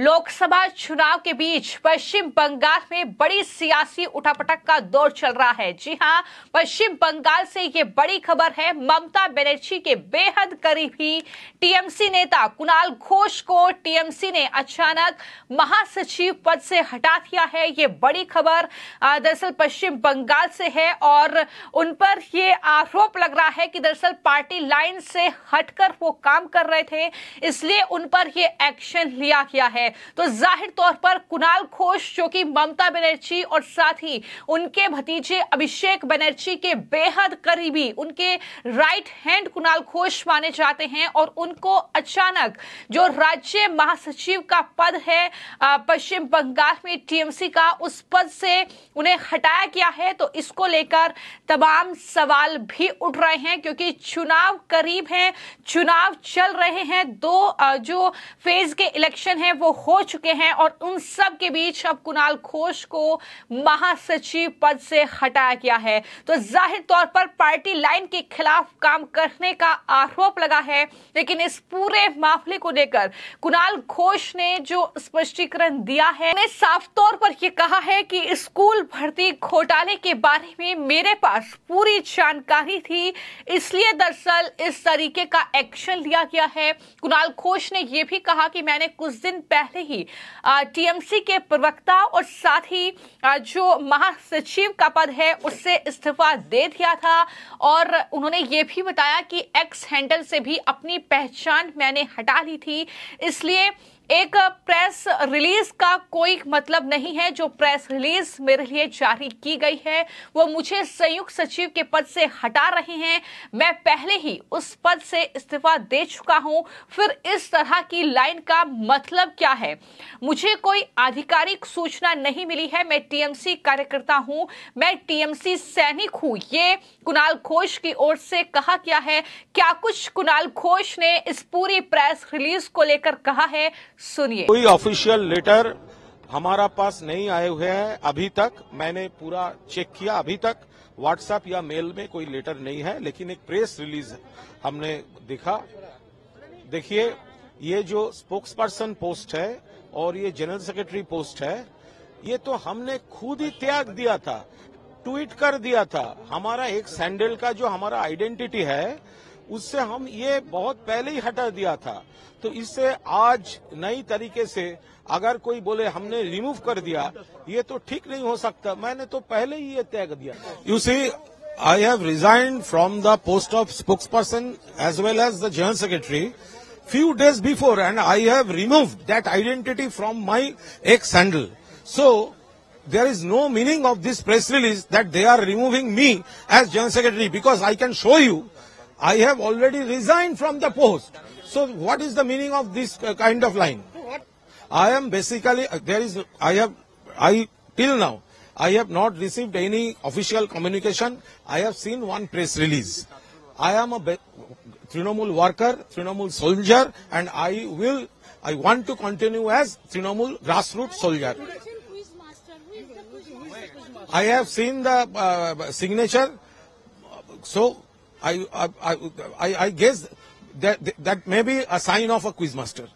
लोकसभा चुनाव के बीच पश्चिम बंगाल में बड़ी सियासी उठापटक का दौर चल रहा है जी हां पश्चिम बंगाल से ये बड़ी खबर है ममता बनर्जी के बेहद करीबी टीएमसी नेता कुणाल घोष को टीएमसी ने अचानक महासचिव पद से हटा दिया है ये बड़ी खबर दरअसल पश्चिम बंगाल से है और उन पर ये आरोप लग रहा है कि दरअसल पार्टी लाइन से हटकर वो काम कर रहे थे इसलिए उन पर यह एक्शन लिया गया है है तो जाहिर तौर पर कुणाल घोष जो कि ममता बनर्जी और साथ ही उनके भतीजे अभिषेक बनर्जी के बेहद करीबी उनके राइट हैंड कुणाल घोष माने जाते हैं और उनको अचानक जो राज्य महासचिव का पद है पश्चिम बंगाल में टीएमसी का उस पद से उन्हें हटाया गया है तो इसको लेकर तमाम सवाल भी उठ रहे हैं क्योंकि चुनाव करीब हैं चुनाव चल रहे हैं दो जो फेज के इलेक्शन है वो हो चुके हैं और उन सब के बीच अब कुणाल घोष को महासचिव पद से हटाया गया है तो जाहिर तौर पर पार्टी लाइन के खिलाफ काम करने का आरोप लगा है लेकिन इस पूरे मामले को लेकर कुणाल घोष ने जो स्पष्टीकरण दिया है उन्हें साफ तौर पर यह कहा है कि स्कूल भर्ती घोटाले के बारे में मेरे पास पूरी जानकारी थी इसलिए दरअसल इस तरीके का एक्शन लिया गया है कुणाल घोष ने यह भी कहा कि मैंने कुछ दिन पहले पहले ही टीएमसी के प्रवक्ता और साथ ही जो महासचिव का पद है उससे इस्तीफा दे दिया था और उन्होंने ये भी बताया कि एक्स हैंडल से भी अपनी पहचान मैंने हटा ली थी इसलिए एक प्रेस रिलीज का कोई मतलब नहीं है जो प्रेस रिलीज मेरे लिए जारी की गई है वो मुझे संयुक्त सचिव के पद से हटा रहे हैं मैं पहले ही उस पद से इस्तीफा दे चुका हूं फिर इस तरह की लाइन का मतलब क्या है मुझे कोई आधिकारिक सूचना नहीं मिली है मैं टीएमसी कार्यकर्ता हूं मैं टीएमसी सैनिक हूं ये कुणाल घोष की ओर से कहा क्या है क्या कुछ कुणाल घोष ने इस पूरी प्रेस रिलीज को लेकर कहा है सुनिए कोई ऑफिशियल लेटर हमारा पास नहीं आए हुए हैं अभी तक मैंने पूरा चेक किया अभी तक व्हाट्सएप या मेल में कोई लेटर नहीं है लेकिन एक प्रेस रिलीज हमने देखा देखिए ये जो स्पोक्स पर्सन पोस्ट है और ये जनरल सेक्रेटरी पोस्ट है ये तो हमने खुद ही त्याग दिया था ट्वीट कर दिया था हमारा एक सैंडल का जो हमारा आइडेंटिटी है उससे हम ये बहुत पहले ही हटा दिया था तो इससे आज नई तरीके से अगर कोई बोले हमने रिमूव कर दिया ये तो ठीक नहीं हो सकता मैंने तो पहले ही ये तय कर दिया you see I have resign from the post of spokesperson as well as the general secretary few days before and I have remove that identity from my X handle so there is no meaning of this press release that they are removing me as general secretary because I can show you I have already resigned from the post. So what is the meaning of this uh, kind of line? I am basically, uh, there is, I have, I, till now, I have not received any official communication. I have seen one press release. I am a Trinamool worker, Trinamool soldier, and I will, I want to continue as Trinamool grassroots soldier. I have seen the uh, signature, so I, I, I, I guess that, that may be a sign of a quizmaster.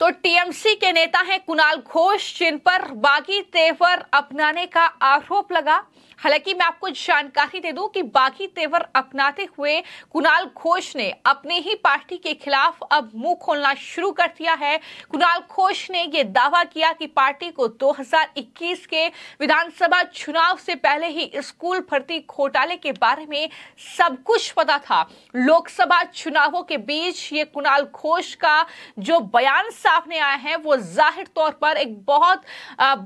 तो TMC के नेता हैं कुणाल घोष जिन पर बागी तेवर अपनाने का आरोप लगा हालांकि मैं आपको जानकारी दे दूं कि बागी तेवर अपनाते हुए कुणाल घोष ने अपने ही पार्टी के खिलाफ अब मुंह खोलना शुरू कर दिया है कुणाल घोष ने यह दावा किया कि पार्टी को 2021 के विधानसभा चुनाव से पहले ही स्कूल भर्ती घोटाले के बारे में सब कुछ पता था लोकसभा चुनावों के बीच ये कुणाल घोष का जो बयान सामने आए हैं वो जाहिर तौर पर एक बहुत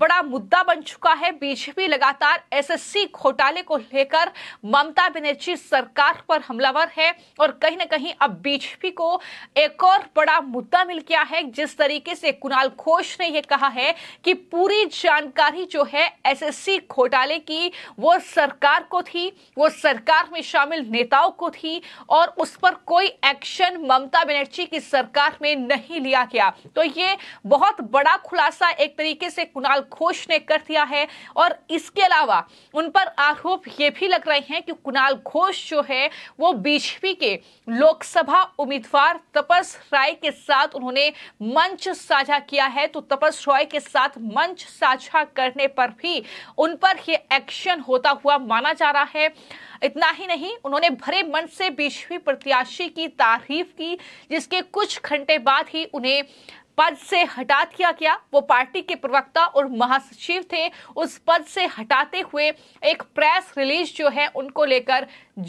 बड़ा मुद्दा बन चुका है बीजेपी लगातार एसएससी घोटाले को लेकर ममता बनर्जी सरकार पर हमलावर है और कहीं ना कहीं अब बीजेपी को एक और बड़ा मुद्दा मिल गया है जिस तरीके से कुणाल घोष ने यह कहा है कि पूरी जानकारी जो है एस घोटाले की वो सरकार को थी वो सरकार में शामिल नेताओं को थी और उस पर कोई एक्शन ममता बनर्जी की सरकार में नहीं लिया गया तो ये बहुत बड़ा खुलासा एक तरीके से कुणाल घोष ने कर दिया है और इसके अलावा उन पर आरोप ये भी लग रहे हैं कि कुणाल घोष जो है वो बीजेपी के लोकसभा उम्मीदवार तपस राय के साथ उन्होंने मंच साझा किया है तो तपस राय के साथ मंच साझा करने पर भी उन पर यह एक्शन होता हुआ माना जा रहा है इतना ही नहीं उन्होंने भरे मन से बीजेपी प्रत्याशी की तारीफ की जिसके कुछ घंटे बाद ही उन्हें पद से हटा दिया गया वो पार्टी के प्रवक्ता और महासचिव थे उस पद से हटाते हुए एक प्रेस रिलीज जो है उनको लेकर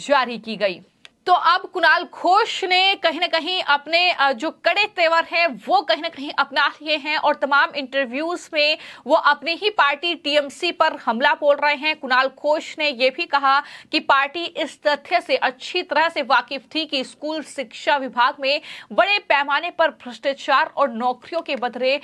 जारी की गई तो अब कुणाल घोष ने कहीं ना कहीं अपने जो कड़े तेवर हैं वो कहीं ना कहीं अपना लिए हैं और तमाम इंटरव्यूज में वो अपनी ही पार्टी टीएमसी पर हमला बोल रहे हैं कुणाल घोष ने यह भी कहा कि पार्टी इस तथ्य से अच्छी तरह से वाकिफ थी कि स्कूल शिक्षा विभाग में बड़े पैमाने पर भ्रष्टाचार और नौकरियों के बदले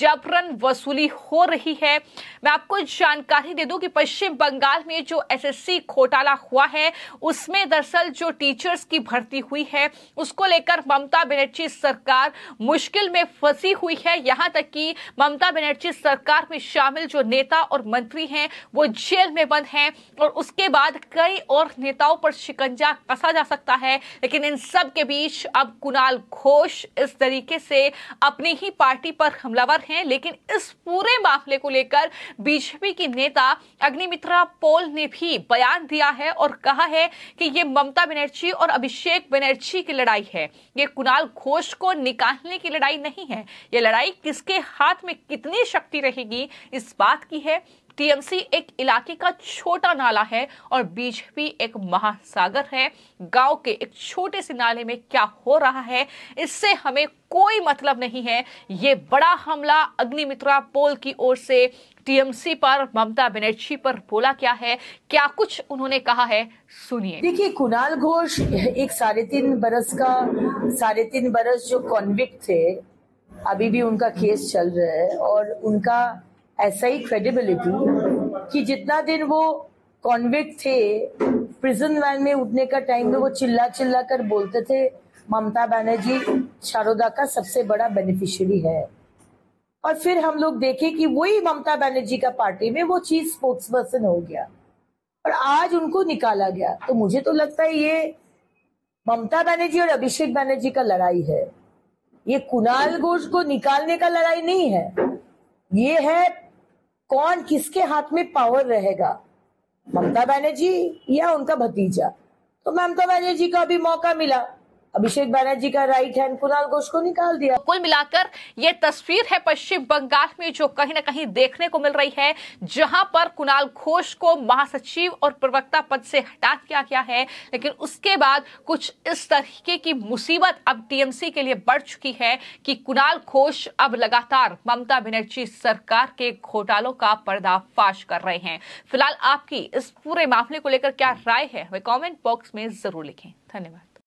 जबरन वसूली हो रही है मैं आपको जानकारी दे दूं कि पश्चिम बंगाल में जो एसएससी घोटाला हुआ है उसमें दरअसल जो टीचर टीचर्स की भर्ती हुई है उसको लेकर ममता बनर्जी सरकार मुश्किल में फंसी हुई है यहां तक कि ममता बनर्जी सरकार में शामिल जो नेता और मंत्री हैं वो जेल में बंद हैं और उसके बाद कई और नेताओं पर शिकंजा कसा जा सकता है लेकिन इन सब के बीच अब कुणाल घोष इस तरीके से अपनी ही पार्टी पर हमलावर हैं लेकिन इस पूरे मामले को लेकर बीजेपी की नेता अग्निमित्रा पोल ने भी बयान दिया है और कहा है कि ये ममता बनर्जी और अभिषेक बनर्जी की लड़ाई है ये कुणाल घोष को निकालने की लड़ाई नहीं है ये लड़ाई किसके हाथ में कितनी शक्ति रहेगी इस बात की है टीएमसी एक इलाके का छोटा नाला है और बीजेपी एक महासागर है गांव के एक छोटे से नाले में क्या हो रहा है इससे हमें कोई मतलब नहीं है ये बड़ा हमला अग्निमित्रा पोल की ओर से टीएमसी पर ममता बनर्जी पर बोला क्या है क्या कुछ उन्होंने कहा है सुनिए देखिए कुणाल घोष एक साढ़े तीन बरस का साढ़े तीन बरस जो कॉन्विक्ट थे अभी भी उनका केस चल रहा है और उनका ऐसा ही क्रेडिबिलिटी कि जितना दिन वो कॉन्विक्ट थे प्रिजन वैन में उठने का टाइम में वो चिल्ला चिल्ला कर बोलते थे ममता बनर्जी शारदा का सबसे बड़ा बेनिफिशियरी है और फिर हम लोग देखे कि वही ममता बनर्जी का पार्टी में वो चीज स्पोक्स पर्सन हो गया और आज उनको निकाला गया तो मुझे तो लगता है ये ममता बनर्जी और अभिषेक बनर्जी का लड़ाई है ये कुणाल घोष को निकालने का लड़ाई नहीं है ये है कौन किसके हाथ में पावर रहेगा ममता बनर्जी या उनका भतीजा तो ममता बनर्जी का भी मौका मिला अभिषेक बैनर्जी का राइट हैंड कुणाल घोष को निकाल दिया कुल मिलाकर ये तस्वीर है पश्चिम बंगाल में जो कहीं ना कहीं देखने को मिल रही है जहां पर कुणाल घोष को महासचिव और प्रवक्ता पद से हटा दिया गया है लेकिन उसके बाद कुछ इस तरीके की मुसीबत अब टीएमसी के लिए बढ़ चुकी है कि कुणाल घोष अब लगातार ममता बनर्जी सरकार के घोटालों का पर्दाफाश कर रहे हैं फिलहाल आपकी इस पूरे मामले को लेकर क्या राय है हमें कॉमेंट बॉक्स में जरूर लिखें धन्यवाद